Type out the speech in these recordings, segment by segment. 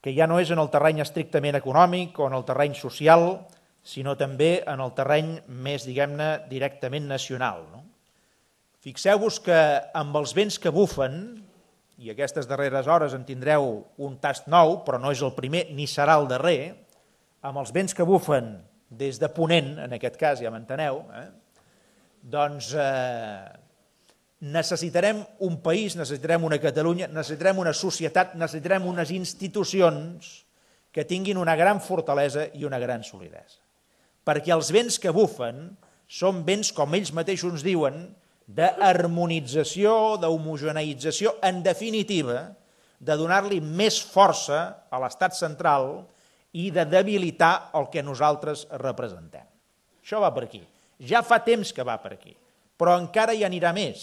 que ja no és en el terreny estrictament econòmic o en el terreny social, sinó també en el terreny més, diguem-ne, directament nacional. No? Fixeu-vos que amb els vents que bufen, i aquestes darreres hores en tindreu un tast nou, però no és el primer ni serà el darrer, amb els vents que bufen des de Ponent, en aquest cas, ja m'enteneu, eh? doncs eh, necessitarem un país, necessitarem una Catalunya, necessitarem una societat, necessitarem unes institucions que tinguin una gran fortalesa i una gran solidesa. Perquè els vents que bufen són vents, com ells mateixos ens diuen, d'harmonització, d'homogeneïtzació, en definitiva, de donar-li més força a l'estat central i de debilitar el que nosaltres representem. Això va per aquí. Ja fa temps que va per aquí, però encara hi anirà més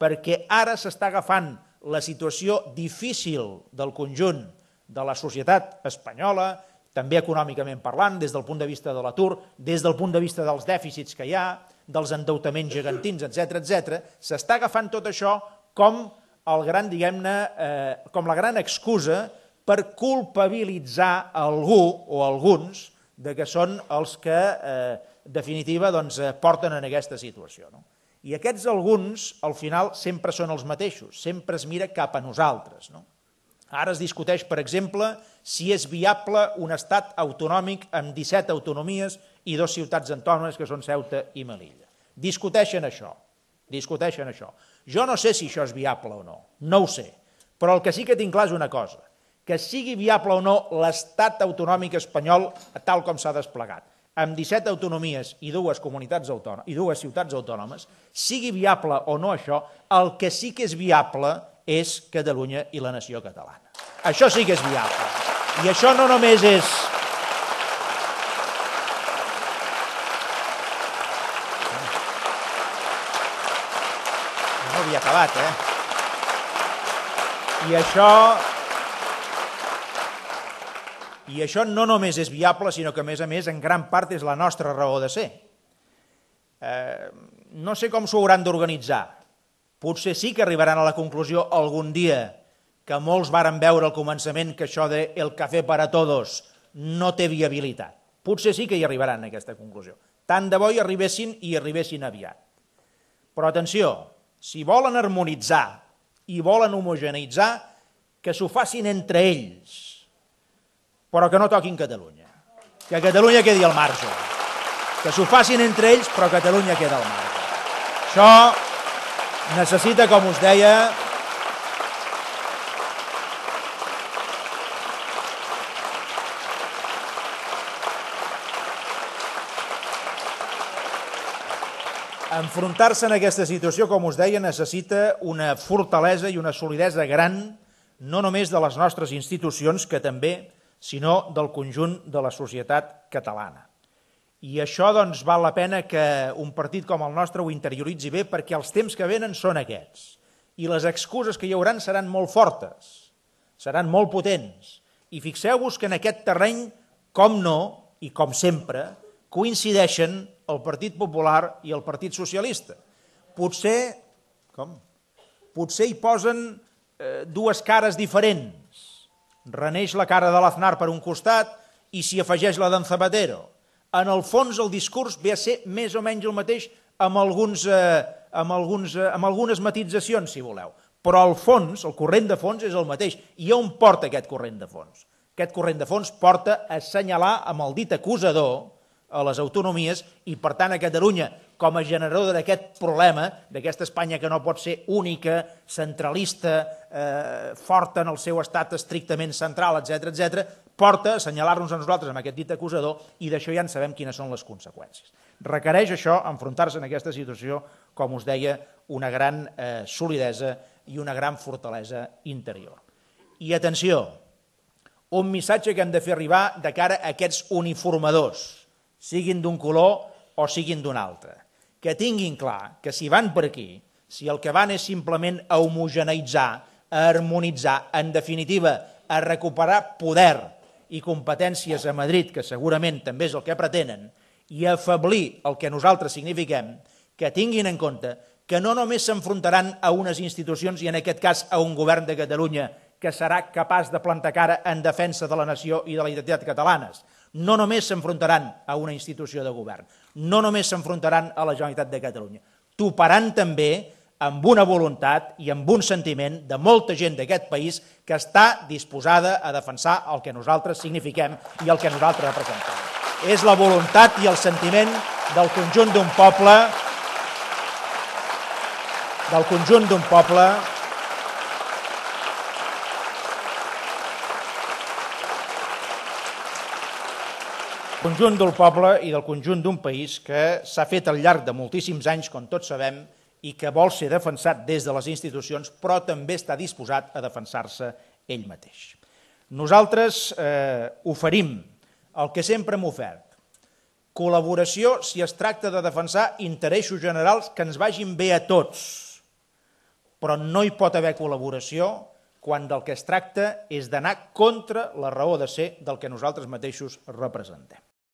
perquè ara s'està agafant la situació difícil del conjunt de la societat espanyola, també econòmicament parlant, des del punt de vista de l'atur, des del punt de vista dels dèficits que hi ha, dels endeutaments gegantins, etc etc. s'està agafant tot això com el gran, diguem-ne, eh, com la gran excusa per culpabilitzar algú o alguns de que són els que, eh, definitiva, doncs, eh, porten en aquesta situació. No? I aquests alguns, al final, sempre són els mateixos, sempre es mira cap a nosaltres. No? Ara es discuteix, per exemple, si és viable un estat autonòmic amb 17 autonomies i dues ciutats autònomes que són Ceuta i Melilla. Discuteixen això, discuteixen això. Jo no sé si això és viable o no, no ho sé, però el que sí que tinc clar és una cosa, que sigui viable o no l'estat autonòmic espanyol tal com s'ha desplegat amb 17 autonomies i dues comunitats autònomes, i dues ciutats autònomes, sigui viable o no això, el que sí que és viable és Catalunya i la nació catalana. Això sí que és viable. I això no només és... No havia acabat, eh? I això i això no només és viable, sinó que, a més a més, en gran part és la nostra raó de ser. Eh, no sé com s'ho hauran d'organitzar. Potser sí que arribaran a la conclusió algun dia que molts varen veure al començament que això de el cafè para todos no té viabilitat. Potser sí que hi arribaran a aquesta conclusió. Tant de bo hi arribessin i hi arribessin aviat. Però atenció, si volen harmonitzar i volen homogeneitzar, que s'ho facin entre ells, però que no toquin Catalunya. Que Catalunya quedi al marge. Que s'ho facin entre ells, però Catalunya queda al marge. Això necessita, com us deia, enfrontar-se en aquesta situació, com us deia, necessita una fortalesa i una solidesa gran, no només de les nostres institucions, que també sinó del conjunt de la societat catalana. I això doncs, val la pena que un partit com el nostre ho interioritzi bé perquè els temps que venen són aquests i les excuses que hi hauran seran molt fortes, seran molt potents. I fixeu-vos que en aquest terreny, com no, i com sempre, coincideixen el Partit Popular i el Partit Socialista. Potser, com? Potser hi posen eh, dues cares diferents, Reneix la cara de l'Aznar per un costat i s'hi afegeix la d'en Zapatero. En el fons, el discurs ve a ser més o menys el mateix amb, alguns, eh, amb, alguns, eh, amb algunes matitzacions, si voleu. Però el fons, el corrent de fons, és el mateix. I on porta aquest corrent de fons? Aquest corrent de fons porta a assenyalar amb el dit acusador a les autonomies i, per tant, a Catalunya, com a generador d'aquest problema, d'aquesta Espanya que no pot ser única, centralista, eh, forta en el seu estat estrictament central, etc etc, porta a assenyalar-nos a nosaltres amb aquest dit acusador i d'això ja en sabem quines són les conseqüències. Requereix això, enfrontar-se en aquesta situació, com us deia, una gran eh, solidesa i una gran fortalesa interior. I atenció, un missatge que hem de fer arribar de cara a aquests uniformadors, siguin d'un color o siguin d'un altre. Que tinguin clar que si van per aquí, si el que van és simplement a homogeneitzar, a harmonitzar, en definitiva, a recuperar poder i competències a Madrid, que segurament també és el que pretenen, i afablir el que nosaltres signifiquem, que tinguin en compte que no només s'enfrontaran a unes institucions i en aquest cas a un govern de Catalunya que serà capaç de plantar cara en defensa de la nació i de la identitat catalanes, no només s'enfrontaran a una institució de govern, no només s'enfrontaran a la Generalitat de Catalunya, toparan també amb una voluntat i amb un sentiment de molta gent d'aquest país que està disposada a defensar el que nosaltres signifiquem i el que nosaltres representem. És la voluntat i el sentiment del conjunt d'un poble del conjunt d'un poble conjunt del poble i del conjunt d'un país que s'ha fet al llarg de moltíssims anys, com tots sabem, i que vol ser defensat des de les institucions, però també està disposat a defensar-se ell mateix. Nosaltres eh, oferim el que sempre hem ofert, col·laboració si es tracta de defensar interessos generals que ens vagin bé a tots, però no hi pot haver col·laboració quan del que es tracta és d'anar contra la raó de ser del que nosaltres mateixos representem.